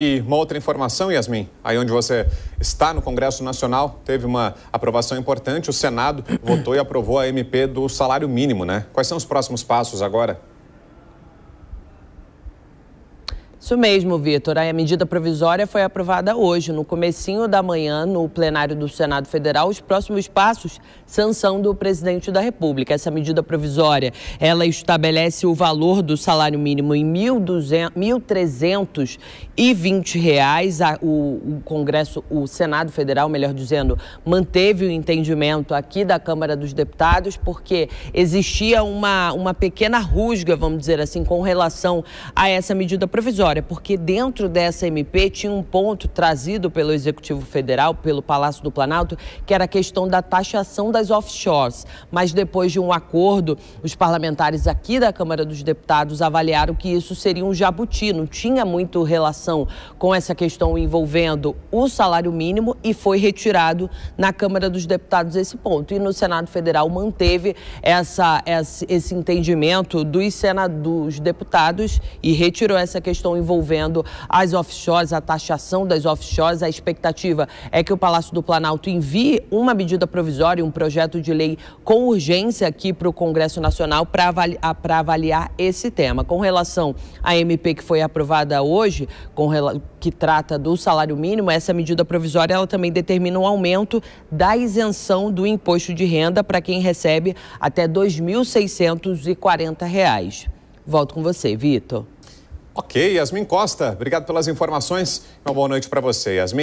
E uma outra informação, Yasmin, aí onde você está no Congresso Nacional, teve uma aprovação importante, o Senado votou e aprovou a MP do salário mínimo, né? Quais são os próximos passos agora? Isso mesmo, Vitor. A medida provisória foi aprovada hoje, no comecinho da manhã, no plenário do Senado Federal. Os próximos passos, sanção do presidente da República. Essa medida provisória, ela estabelece o valor do salário mínimo em R$ 1.320. O, o Congresso, o Senado Federal, melhor dizendo, manteve o entendimento aqui da Câmara dos Deputados, porque existia uma, uma pequena rusga, vamos dizer assim, com relação a essa medida provisória história, porque dentro dessa MP tinha um ponto trazido pelo Executivo Federal, pelo Palácio do Planalto, que era a questão da taxação das offshores. Mas depois de um acordo, os parlamentares aqui da Câmara dos Deputados avaliaram que isso seria um jabuti, não tinha muito relação com essa questão envolvendo o salário mínimo e foi retirado na Câmara dos Deputados esse ponto. E no Senado Federal manteve essa, esse entendimento dos, senadores, dos deputados e retirou essa questão envolvendo as offshores, a taxação das offshores. A expectativa é que o Palácio do Planalto envie uma medida provisória, um projeto de lei com urgência aqui para o Congresso Nacional para avali avaliar esse tema. Com relação à MP que foi aprovada hoje, que trata do salário mínimo, essa medida provisória ela também determina um aumento da isenção do imposto de renda para quem recebe até R$ 2.640. Volto com você, Vitor. Ok, Yasmin Costa, obrigado pelas informações. Uma boa noite para você, Yasmin.